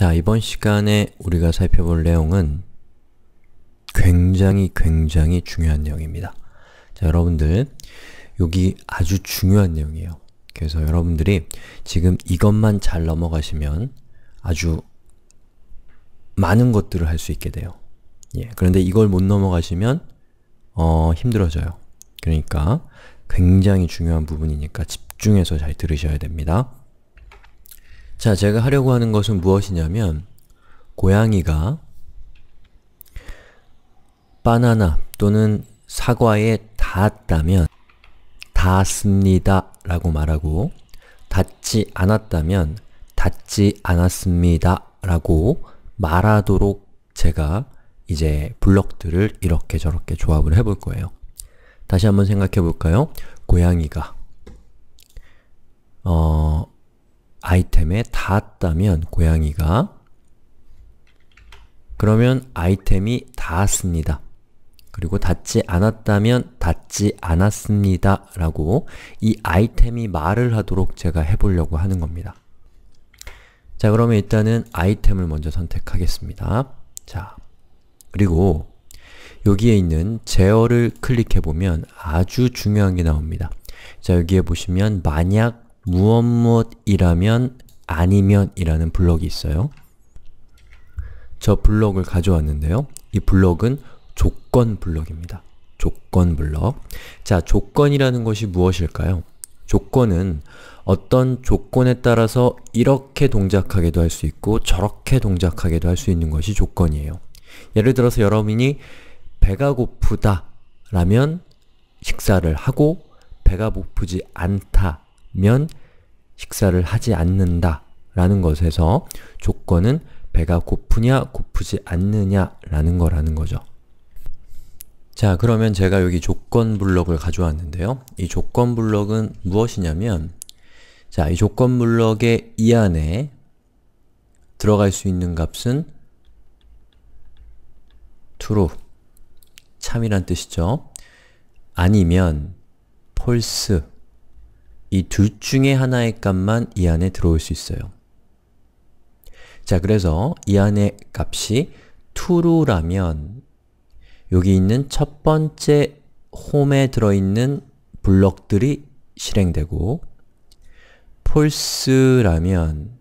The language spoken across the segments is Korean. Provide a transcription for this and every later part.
자, 이번 시간에 우리가 살펴볼 내용은 굉장히 굉장히 중요한 내용입니다. 자, 여러분들 여기 아주 중요한 내용이에요. 그래서 여러분들이 지금 이것만 잘 넘어가시면 아주 많은 것들을 할 수 있게 돼요. 예, 그런데 이걸 못 넘어가시면 어, 힘들어져요. 그러니까 굉장히 중요한 부분이니까 집중해서 잘 들으셔야 됩니다. 자, 제가 하려고 하는 것은 무엇이냐면 고양이가 바나나 또는 사과에 닿았다면 닿았습니다 라고 말하고 닿지 않았다면 닿지 않았습니다 라고 말하도록 제가 이제 블럭들을 이렇게 저렇게 조합을 해볼 거예요. 다시 한번 생각해 볼까요? 고양이가 어, 아이템에 닿았다면 고양이가 그러면 아이템이 닿았습니다. 그리고 닿지 않았다면 닿지 않았습니다 라고 이 아이템이 말을 하도록 제가 해보려고 하는 겁니다. 자 그러면 일단은 아이템을 먼저 선택하겠습니다. 자 그리고 여기에 있는 제어를 클릭해보면 아주 중요한 게 나옵니다. 자 여기에 보시면 만약 무엇 무엇이라면 아니면이라는 블럭이 있어요. 저 블럭을 가져왔는데요. 이 블럭은 조건 블럭입니다. 조건 블럭. 자, 조건이라는 것이 무엇일까요? 조건은 어떤 조건에 따라서 이렇게 동작하게도 할 수 있고 저렇게 동작하게도 할 수 있는 것이 조건이에요. 예를 들어서 여러분이 배가 고프다 라면 식사를 하고 배가 고프지 않다면 식사를 하지 않는다 라는 것에서 조건은 배가 고프냐 고프지 않느냐 라는 거라는 거죠. 자 그러면 제가 여기 조건 블럭을 가져왔는데요. 이 조건 블럭은 무엇이냐면 자이 조건 블럭의 이 안에 들어갈 수 있는 값은 true 참이란 뜻이죠. 아니면 false 이둘 중에 하나의 값만 이 안에 들어올 수 있어요. 자, 그래서 이 안의 값이 true라면 여기 있는 첫 번째 홈에 들어있는 블럭들이 실행되고 false라면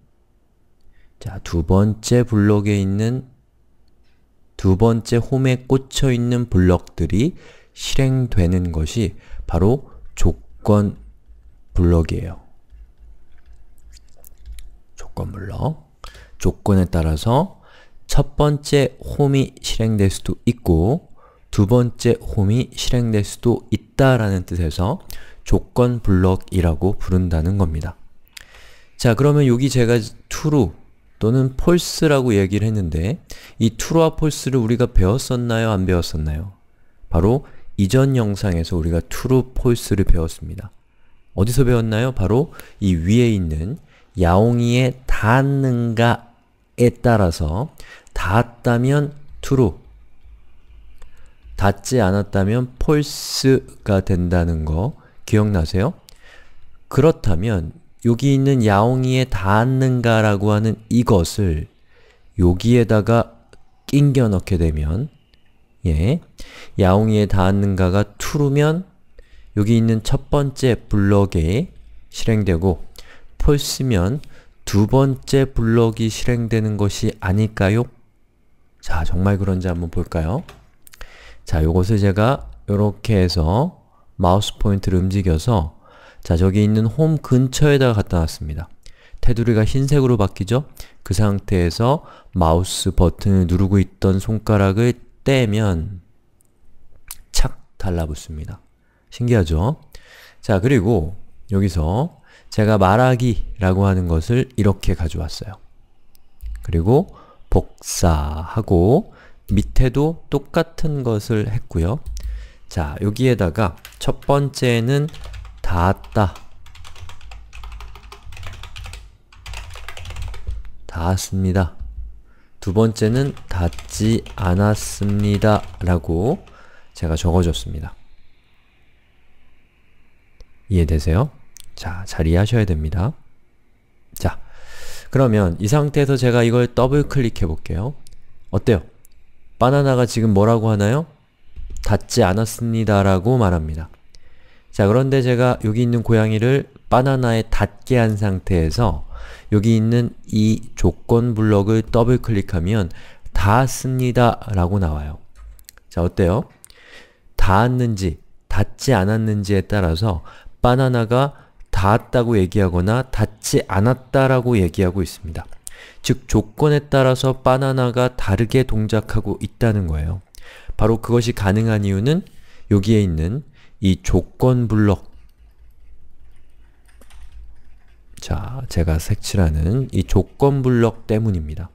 자, 두 번째 블록에 있는 두 번째 홈에 꽂혀 있는 블럭들이 실행되는 것이 바로 조건 블럭이에요. 조건 블럭. 조건에 따라서 첫 번째 홈이 실행될 수도 있고 두 번째 홈이 실행될 수도 있다라는 뜻에서 조건 블럭이라고 부른다는 겁니다. 자, 그러면 여기 제가 true 또는 false라고 얘기를 했는데 이 true와 false를 우리가 배웠었나요? 안 배웠었나요? 바로 이전 영상에서 우리가 true, false를 배웠습니다. 어디서 배웠나요? 바로 이 위에 있는 야옹이의 닿는가에 따라서 닿았다면 true, 닿지 않았다면 false가 된다는 거 기억나세요? 그렇다면 여기 있는 야옹이에 닿는가라고 하는 이것을 여기에다가 낑겨 넣게 되면 예, 야옹이에 닿는가가 true면 여기 있는 첫 번째 블럭에 실행되고 false면 두 번째 블럭이 실행되는 것이 아닐까요? 자, 정말 그런지 한번 볼까요? 자, 요것을 제가 이렇게 해서 마우스 포인트를 움직여서 자, 저기 있는 홈 근처에다가 갖다 놨습니다. 테두리가 흰색으로 바뀌죠? 그 상태에서 마우스 버튼을 누르고 있던 손가락을 떼면 착 달라붙습니다. 신기하죠? 자, 그리고 여기서 제가 말하기라고 하는 것을 이렇게 가져왔어요. 그리고 복사하고 밑에도 똑같은 것을 했고요. 자, 여기에다가 첫 번째는 닿았다. 닿았습니다. 두 번째는 닿지 않았습니다. 라고 제가 적어줬습니다. 이해되세요? 자, 잘 이해하셔야 됩니다. 자, 그러면 이 상태에서 제가 이걸 더블 클릭해 볼게요. 어때요? 바나나가 지금 뭐라고 하나요? 닿지 않았습니다 라고 말합니다. 자 그런데 제가 여기 있는 고양이를 바나나에 닿게 한 상태에서 여기 있는 이 조건 블럭을 더블 클릭하면 닿았습니다 라고 나와요. 자 어때요? 닿았는지 닿지 않았는지에 따라서 바나나가 닿았다고 얘기하거나 닿지 않았다라고 얘기하고 있습니다. 즉 조건에 따라서 바나나가 다르게 동작하고 있다는 거예요. 바로 그것이 가능한 이유는 여기에 있는 이 조건 블럭 자, 제가 색칠하는 이 조건 블럭 때문입니다.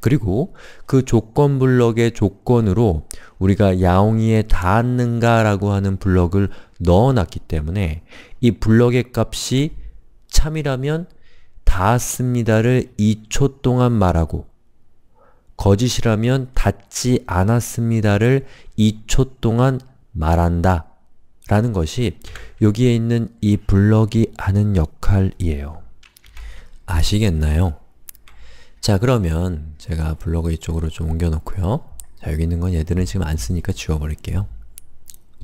그리고 그 조건 블럭의 조건으로 우리가 야옹이에 닿았는가 라고 하는 블럭을 넣어놨기 때문에 이 블럭의 값이 참이라면 닿았습니다를 2초 동안 말하고 거짓이라면 닿지 않았습니다를 2초 동안 말한다 라는 것이 여기에 있는 이 블럭이 하는 역할이에요. 아시겠나요? 자 그러면 제가 블로그 이쪽으로 좀 옮겨놓고요. 자 여기 있는 건 얘들은 지금 안 쓰니까 지워버릴게요.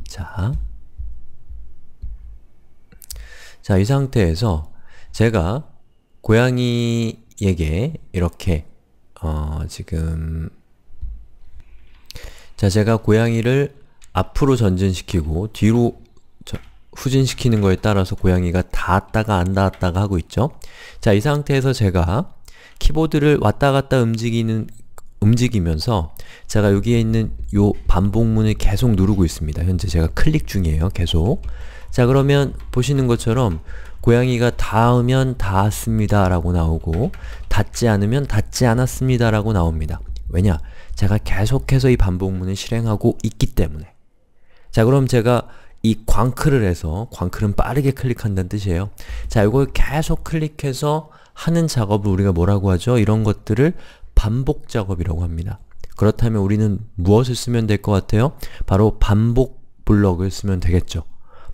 자, 자 이 상태에서 제가 고양이에게 이렇게 어, 지금 자 제가 고양이를 앞으로 전진시키고 뒤로 후진시키는 거에 따라서 고양이가 닿았다가 안 닿았다가 하고 있죠. 자 이 상태에서 제가 키보드를 왔다 갔다 움직이는 움직이면서 제가 여기에 있는 요 반복문을 계속 누르고 있습니다. 현재 제가 클릭 중이에요. 계속. 자 그러면 보시는 것처럼 고양이가 닿으면 닿았습니다 라고 나오고 닿지 않으면 닿지 않았습니다 라고 나옵니다. 왜냐? 제가 계속해서 이 반복문을 실행하고 있기 때문에 자 그럼 제가 이 광클을 해서 광클은 빠르게 클릭한다는 뜻이에요. 자 이걸 계속 클릭해서 하는 작업을 우리가 뭐라고 하죠? 이런 것들을 반복 작업이라고 합니다. 그렇다면 우리는 무엇을 쓰면 될 것 같아요? 바로 반복 블럭을 쓰면 되겠죠.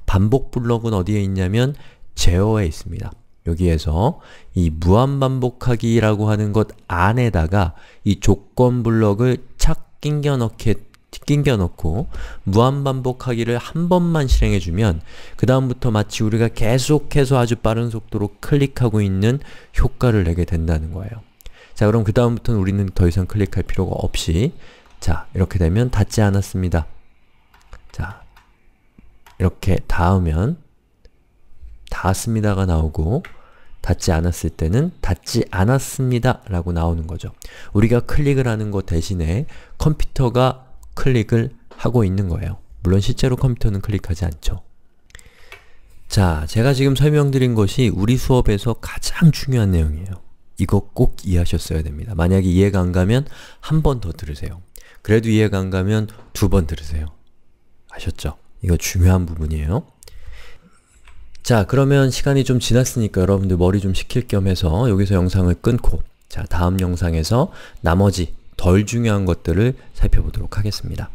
반복 블럭은 어디에 있냐면 제어에 있습니다. 여기에서 이 무한반복하기라고 하는 것 안에다가 이 조건 블럭을 착 낑겨 넣게 낑겨 놓고 무한반복하기를 한 번만 실행해주면 그 다음부터 마치 우리가 계속해서 아주 빠른 속도로 클릭하고 있는 효과를 내게 된다는 거예요. 자 그럼 그 다음부터는 우리는 더 이상 클릭할 필요가 없이 자 이렇게 되면 닫지 않았습니다. 자 이렇게 닿으면 닿았습니다가 나오고 닫지 않았을 때는 닫지 않았습니다 라고 나오는 거죠. 우리가 클릭을 하는 것 대신에 컴퓨터가 클릭을 하고 있는 거예요. 물론 실제로 컴퓨터는 클릭하지 않죠. 자, 제가 지금 설명드린 것이 우리 수업에서 가장 중요한 내용이에요. 이거 꼭 이해하셨어야 됩니다. 만약에 이해가 안 가면 한 번 더 들으세요. 그래도 이해가 안 가면 두 번 들으세요. 아셨죠? 이거 중요한 부분이에요. 자, 그러면 시간이 좀 지났으니까 여러분들 머리 좀 식힐 겸 해서 여기서 영상을 끊고 자, 다음 영상에서 나머지 덜 중요한 것들을 살펴보도록 하겠습니다.